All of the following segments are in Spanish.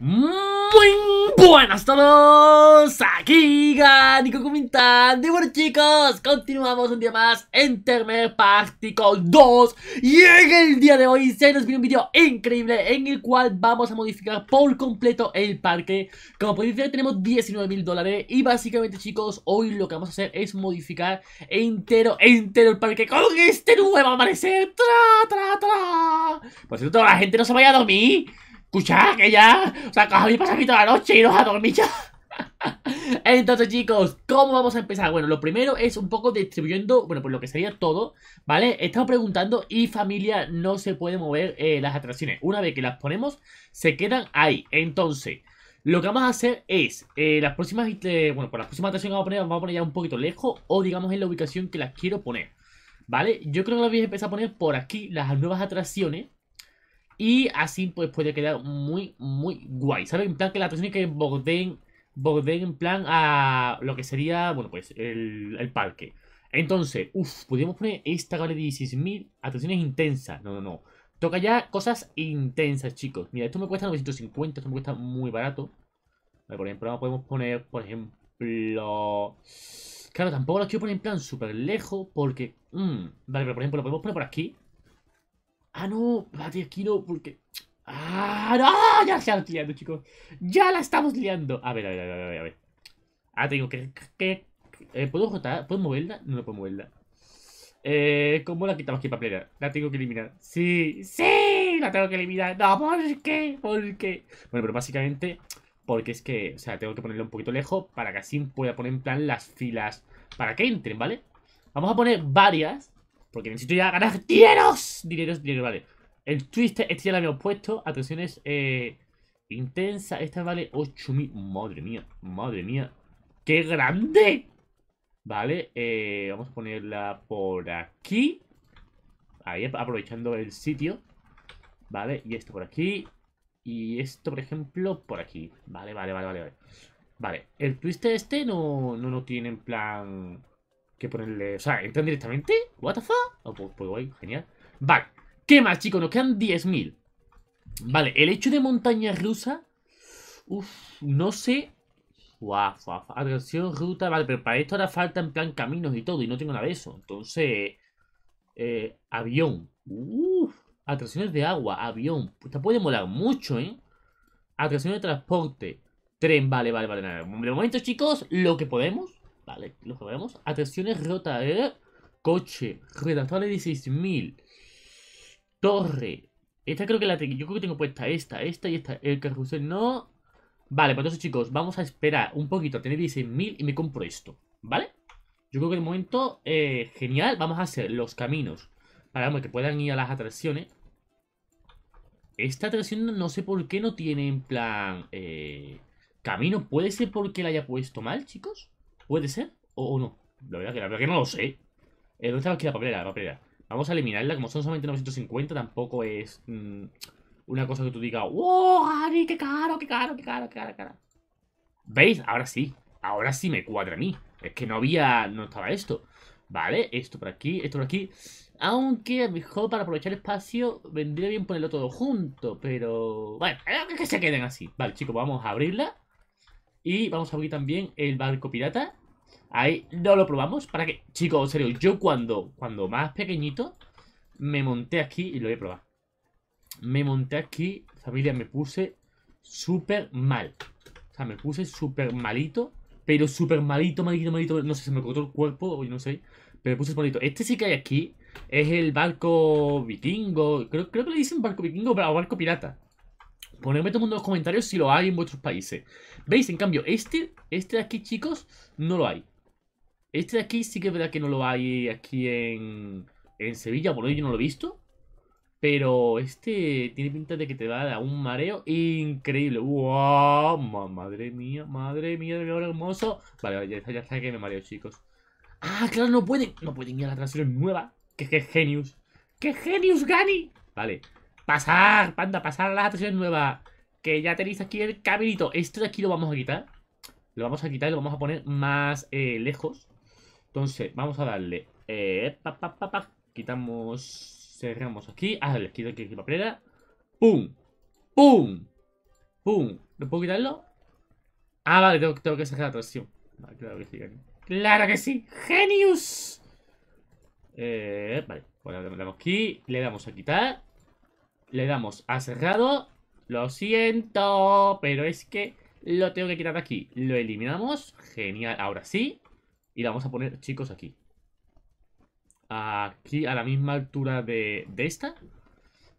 Muy buenas todos, aquí Ganico comentando Y bueno chicos, continuamos un día más en Termer Particle 2 Y en el día de hoy se nos viene un vídeo increíble En el cual vamos a modificar por completo el parque Como podéis ver tenemos 19 mil dólares Y básicamente chicos, hoy lo que vamos a hacer es modificar entero, entero el parque Con este nuevo amanecer tra, tra, tra. Por cierto, la gente no se vaya a dormir Escucha, que ya. O sea, que habéis pasado aquí la noche y no a dormir Entonces, chicos, ¿cómo vamos a empezar? Bueno, lo primero es un poco distribuyendo, bueno, pues lo que sería todo, ¿vale? Estamos preguntando y familia no se puede mover eh, las atracciones. Una vez que las ponemos, se quedan ahí. Entonces, lo que vamos a hacer es, eh, las próximas, eh, bueno, por pues las próximas atracciones que vamos a poner, vamos a poner ya un poquito lejos o digamos en la ubicación que las quiero poner, ¿vale? Yo creo que las voy a empezar a poner por aquí, las nuevas atracciones. Y así pues puede quedar muy, muy guay. ¿Sabes? En plan que la es que bordeen, bordeen en plan a lo que sería, bueno, pues el, parque. Entonces, uff, podríamos poner esta gala de 16.000 atracciones intensas. No, no, no. Toca ya cosas intensas, chicos. Mira, esto me cuesta 950, esto me cuesta muy barato. Vale, Por ejemplo, podemos poner, por ejemplo... Claro, tampoco lo quiero poner en plan súper lejos porque... Mmm, vale, pero por ejemplo, lo podemos poner por aquí. Ah, no, aquí no, porque... ¡Ah, no! Ya se estamos liando, chicos. Ya la estamos liando. A ver, a ver, a ver, a ver. A ver. Ah, tengo que... Eh, ¿Puedo jotar? ¿Puedo moverla? No, no puedo moverla. Eh, ¿Cómo la quitamos aquí, para pelear? La tengo que eliminar. Sí, sí, la tengo que eliminar. No, ¿por qué? ¿Por qué? Bueno, pero básicamente porque es que, o sea, tengo que ponerla un poquito lejos para que así pueda poner en plan las filas para que entren, ¿vale? Vamos a poner varias porque necesito ya ganar dineros. Dineros, dineros, vale. El Twister, este ya lo habíamos puesto. Atenciones eh, intensa. Esta vale 8.000. Madre mía, madre mía. ¡Qué grande! Vale, eh, vamos a ponerla por aquí. Ahí, aprovechando el sitio. Vale, y esto por aquí. Y esto, por ejemplo, por aquí. Vale, vale, vale, vale. Vale, vale el Twister este no, no, no tiene en plan que ponerle... O sea, entran directamente. ¿What the fuck? Oh, pues, pues, guay, genial. Vale. ¿Qué más, chicos? Nos quedan 10.000. Vale, el hecho de montaña rusa... Uf, no sé... Guau, atracción, ruta... Vale, pero para esto ahora falta en plan caminos y todo. Y no tengo nada de eso. Entonces... Eh, avión. Uf, atracciones de agua, avión. Pues esta puede molar mucho, ¿eh? Atracciones de transporte. Tren, vale, vale, vale. Nada. De momento, chicos, lo que podemos Vale, lo que veamos, Atracciones rota. ¿eh? Coche. Redactor de 16.000. Torre. Esta creo que la tengo. Yo creo que tengo puesta esta, esta y esta. El carrusel no. Vale, pues entonces chicos, vamos a esperar un poquito a tener 16.000 y me compro esto. ¿Vale? Yo creo que el momento, eh, genial. Vamos a hacer los caminos para que puedan ir a las atracciones. Esta atracción no sé por qué no tiene en plan eh, camino. ¿Puede ser porque la haya puesto mal, chicos? ¿Puede ser? ¿O, no? La verdad, que, no lo sé. Eh, ¿Dónde estaba aquí la papelera? La papelera. Vamos a eliminarla. Como son solamente 950, tampoco es mm, una cosa que tú digas ¡Wow, Ari! ¡Qué caro, qué caro, qué caro, qué caro, qué caro! ¿Veis? Ahora sí. Ahora sí me cuadra a mí. Es que no había... No estaba esto. Vale, esto por aquí, esto por aquí. Aunque a mejor para aprovechar el espacio vendría bien ponerlo todo junto, pero... Bueno, eh, que se queden así. Vale, chicos, vamos a abrirla. Y vamos a abrir también el barco pirata. Ahí no lo probamos. Para que. Chicos, en serio, yo cuando, cuando más pequeñito me monté aquí y lo voy a probar. Me monté aquí, familia, me puse súper mal. O sea, me puse súper malito. Pero súper malito, malito, malito. No sé, se me cortó el cuerpo, o no sé. Pero me puse malito. Este sí que hay aquí. Es el barco vikingo. Creo, creo que le dicen barco vikingo o barco pirata. Ponedme todo mundo en los comentarios si lo hay en vuestros países. ¿Veis? En cambio, este, este de aquí, chicos, no lo hay. Este de aquí sí que es verdad que no lo hay aquí en, en Sevilla, por lo yo no lo he visto. Pero este tiene pinta de que te va a dar un mareo increíble. ¡Wow! Madre mía, madre mía, de mejor hermoso. Vale, ya está, que me mareo, chicos. ¡Ah, claro, no pueden! No pueden ir a la transición nueva. ¡Qué, qué genius! ¡Qué genius, Gani! Vale, Pasar, panda, pasar a las atracciones nuevas. Que ya tenéis aquí el cabrito Esto de aquí lo vamos a quitar. Lo vamos a quitar y lo vamos a poner más eh, lejos. Entonces, vamos a darle. Eh, pa, pa, pa, Quitamos. Cerramos aquí. Ah, le quito aquí, la papelera. ¡Pum! ¡Pum! ¡Pum! ¿No puedo quitarlo? Ah, vale, tengo, que sacar la atracción. claro que sí. ¡Claro que sí! ¡Genius! Eh, vale, pues le damos aquí. Le damos a quitar. Le damos a cerrado. Lo siento, pero es que lo tengo que quitar de aquí. Lo eliminamos. Genial, ahora sí. Y la vamos a poner, chicos, aquí. Aquí, a la misma altura de, esta.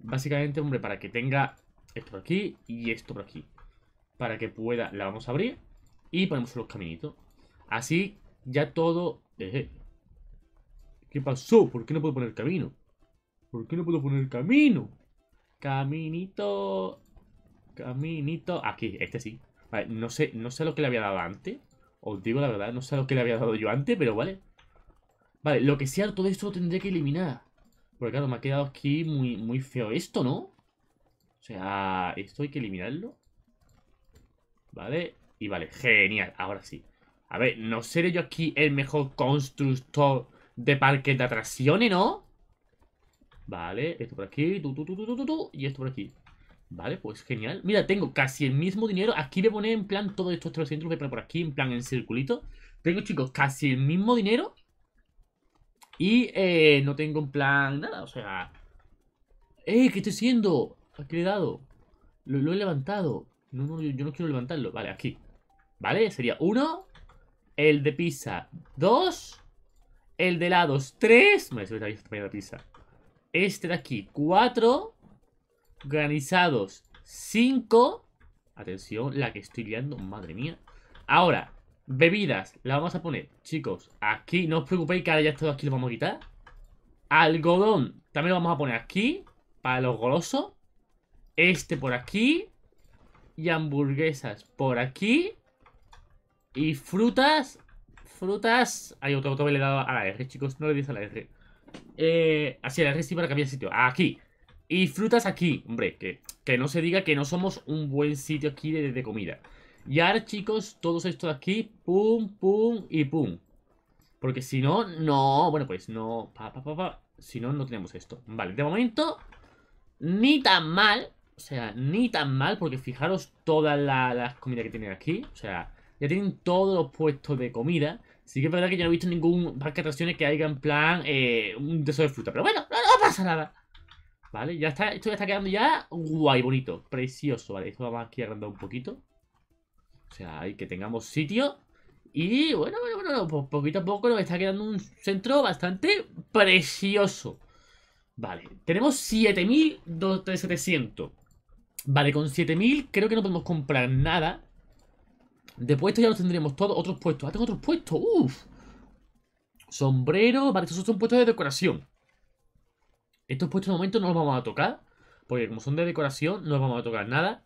Básicamente, hombre, para que tenga esto por aquí y esto por aquí. Para que pueda, la vamos a abrir y ponemos los caminitos. Así ya todo... Eh, ¿Qué pasó? ¿Por qué no puedo poner camino? ¿Por qué no puedo poner camino? Caminito. Caminito. Aquí, este sí. Vale, no sé, no sé lo que le había dado antes. Os digo la verdad, no sé lo que le había dado yo antes, pero vale. Vale, lo que sea, todo esto lo tendré que eliminar. Porque claro, me ha quedado aquí muy, muy feo esto, ¿no? O sea, esto hay que eliminarlo. Vale, y vale, genial, ahora sí. A ver, ¿no seré yo aquí el mejor constructor de parques de atracciones, no? Vale, esto por aquí, y esto por aquí. Vale, pues genial. Mira, tengo casi el mismo dinero. Aquí voy pone en plan todos estos 300, voy a poner por aquí en plan en circulito. Tengo, chicos, casi el mismo dinero. Y eh, no tengo en plan nada, o sea... ¡Eh! ¿Qué estoy haciendo? Aquí le he dado. Lo, he levantado. No, yo, no quiero levantarlo. Vale, aquí. Vale, sería uno. El de pizza, dos. El de lados, tres. Me se me la pizza. Este de aquí, 4. Granizados, 5. Atención, la que estoy liando, madre mía. Ahora, bebidas, la vamos a poner, chicos, aquí. No os preocupéis que ahora ya todo aquí lo vamos a quitar. Algodón, también lo vamos a poner aquí, para los golosos. Este por aquí. Y hamburguesas por aquí. Y frutas. Frutas. Hay otro, que le he dado a la R, chicos. No le dices a la R eh, hacia la resi para cambiar de sitio. Aquí. Y frutas aquí. Hombre, que, que, no se diga que no somos un buen sitio aquí de, comida. Y ahora, chicos, todos estos de aquí. Pum, pum y pum. Porque si no, no... Bueno, pues no... Pa, pa, pa, si no, no tenemos esto. Vale, de momento... Ni tan mal. O sea, ni tan mal. Porque fijaros toda las la comida que tienen aquí. O sea, ya tienen todos los puestos de comida. Sí que es verdad que yo no he visto ningún parque de atracciones que haya en plan eh, un tesoro de fruta. Pero bueno, no, pasa nada. Vale, ya está, esto ya está quedando ya guay, bonito, precioso. Vale, esto vamos aquí a arrendar un poquito. O sea, hay que tengamos sitio. Y bueno, bueno, bueno, pues poquito a poco nos está quedando un centro bastante precioso. Vale, tenemos 7.700. Vale, con 7.000 creo que no podemos comprar nada. De puestos ya los tendremos todos. Otros puestos. Ah, tengo otros puestos. Uf. Sombrero. Vale, estos son puestos de decoración. Estos puestos de momento no los vamos a tocar. Porque como son de decoración, no los vamos a tocar nada.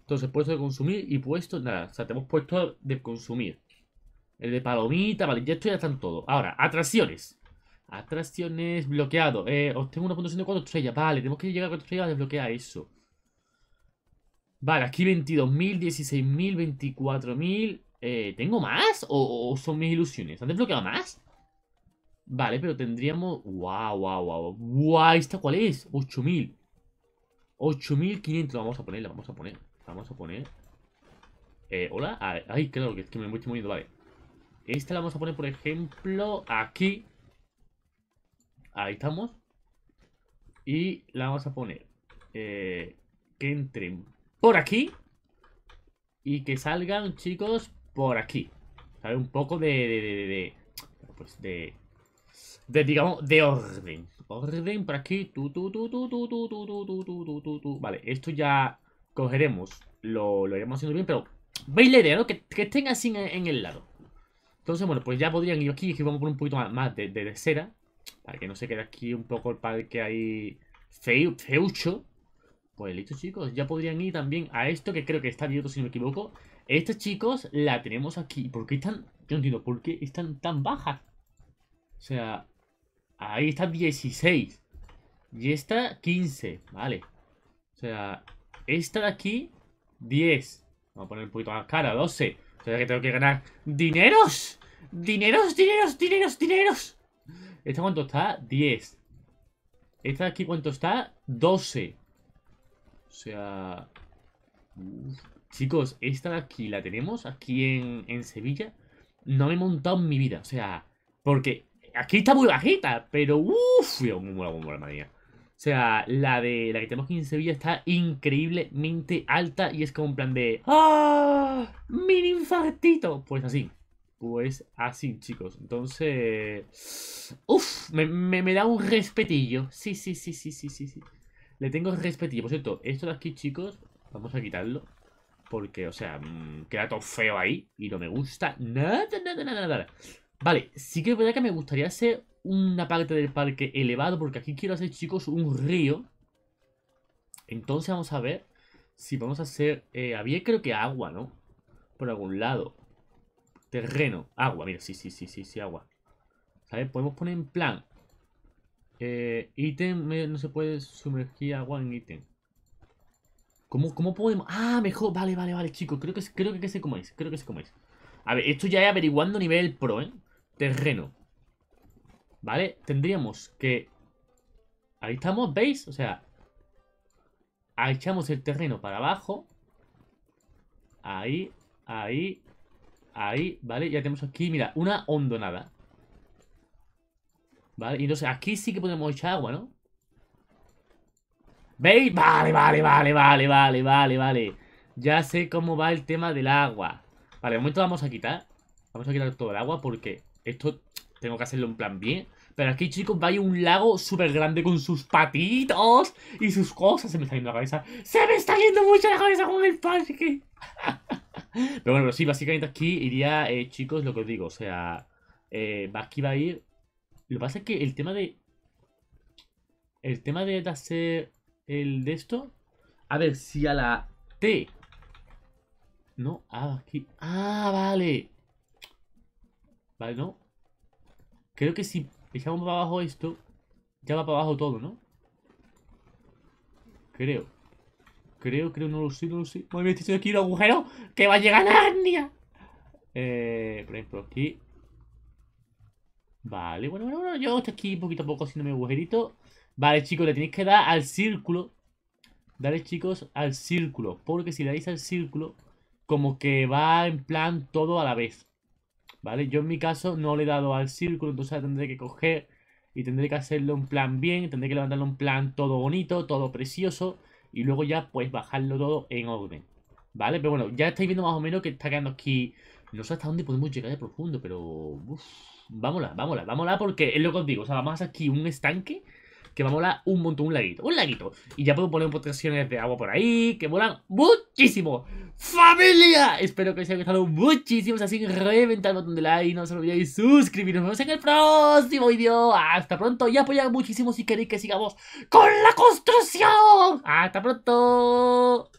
Entonces, puesto de consumir y puestos, Nada, o sea, tenemos puesto de consumir. El de palomita, vale, ya esto ya están todos. Ahora, atracciones. Atracciones bloqueado. Eh, una puntuación de 4 estrellas. Vale, tenemos que llegar a 4 estrellas a desbloquear eso. Vale, aquí 22.000, 16.000, 24.000. Eh, ¿Tengo más? ¿O, son mis ilusiones? ¿Han desbloqueado más? Vale, pero tendríamos... ¡Wow, wow, guau guau guau ¿Esta cuál es? 8.000. 8.500. Vamos a ponerla, vamos a poner. Vamos a poner... Eh, ¿Hola? Ay, claro, que es que me estoy moviendo. Vale. Esta la vamos a poner, por ejemplo, aquí. Ahí estamos. Y la vamos a poner. Eh, que entre por aquí. Y que salgan, chicos, por aquí. Un poco de... pues de... digamos, de orden. Orden por aquí. Vale, esto ya cogeremos. Lo, iremos haciendo bien, pero... ¿Veis la idea, no? Que, que estén así en, el lado. Entonces, bueno, pues ya podrían ir aquí. y vamos a un poquito más, de, cera. Para que no se quede aquí un poco el parque ahí hay feucho. Pues listo, chicos. Ya podrían ir también a esto, que creo que está abierto, si no me equivoco. Estos chicos, la tenemos aquí. ¿Por qué están...? Yo entiendo. ¿Por qué están tan bajas? O sea... Ahí está 16. Y esta, 15. Vale. O sea... Esta de aquí, 10. Vamos a poner un poquito más cara, 12. O sea que tengo que ganar... ¡Dineros! ¡Dineros, dineros, dineros, dineros! ¿Esta cuánto está? 10. ¿Esta de aquí cuánto está? 12. O sea... Chicos, esta aquí la tenemos, aquí en, en Sevilla. No me he montado en mi vida, o sea... Porque aquí está muy bajita, pero... Uff, muy buena, muy O sea, la de la que tenemos aquí en Sevilla está increíblemente alta y es como un plan de ¡Ah! ¡Mini infartito! Pues así. Pues así, chicos. Entonces. Uf, me, me da un respetillo. Sí, sí, sí, sí, sí, sí, sí. Le tengo respetillo. Por cierto, esto de aquí, chicos, vamos a quitarlo. Porque, o sea, mm, queda todo feo ahí. Y no me gusta nada, nada, nada, nada. Vale, sí que es verdad que me gustaría hacer una parte del parque elevado. Porque aquí quiero hacer, chicos, un río. Entonces vamos a ver si vamos a hacer... Eh, había creo que agua, ¿no? Por algún lado. Terreno. Agua, mira, sí, sí, sí, sí, sí, agua. ¿Sabes? Podemos poner en plan eh, ítem no se puede sumergir agua en ítem. ¿Cómo, podemos...? Ah, mejor. Vale, vale, vale, chicos. Creo que, creo que sé cómo es. Creo que sé cómo es. A ver, esto ya es averiguando nivel pro, ¿eh? Terreno. ¿Vale? Tendríamos que... Ahí estamos, ¿veis? O sea... Echamos el terreno para abajo. Ahí, ahí, ahí, ¿vale? Ya tenemos aquí, mira, una hondonada. Vale, y entonces aquí sí que podemos echar agua, ¿no? ¿Veis? Vale, vale, vale, vale, vale, vale, vale. Ya sé cómo va el tema del agua. Vale, de momento vamos a quitar. Vamos a quitar todo el agua porque esto tengo que hacerlo en plan bien. Pero aquí, chicos, va a ir un lago súper grande con sus patitos y sus cosas. Se me está yendo la cabeza. Se me está yendo mucho la cabeza con el parque. pero bueno, sí, básicamente aquí iría, eh, chicos, lo que os digo. O sea, eh, aquí va a ir lo que pasa es que el tema de. El tema de hacer el de esto. A ver, si a la T. No, ah, aquí. Ah, vale. Vale, no. Creo que si echamos para abajo esto, ya va para abajo todo, ¿no? Creo. Creo, creo, no lo sé, no lo sé. Madre mía, estoy aquí un agujero que va a llegar a Narnia. Eh, por ejemplo, aquí. Vale, bueno, bueno, bueno, yo estoy aquí poquito a poco haciendo mi agujerito. Vale, chicos, le tenéis que dar al círculo. Dale, chicos, al círculo. Porque si le dais al círculo, como que va en plan todo a la vez. ¿Vale? Yo en mi caso no le he dado al círculo, entonces tendré que coger y tendré que hacerlo un plan bien. Tendré que levantarlo un plan todo bonito, todo precioso. Y luego ya, pues, bajarlo todo en orden. ¿Vale? Pero bueno, ya estáis viendo más o menos que está quedando aquí no sé hasta dónde podemos llegar de profundo, pero... Uf, vámonos, vámonos, vámonos porque es lo que os digo. O sea, vamos a aquí un estanque que va a un montón, un laguito, un laguito. Y ya puedo poner potaciones de agua por ahí, que molan muchísimo. ¡Familia! Espero que os haya gustado muchísimo. así que así reventad el botón de like, no os olvidéis suscribiros. Nos vemos en el próximo vídeo. Hasta pronto y apoyad muchísimo si queréis que sigamos con la construcción. ¡Hasta pronto!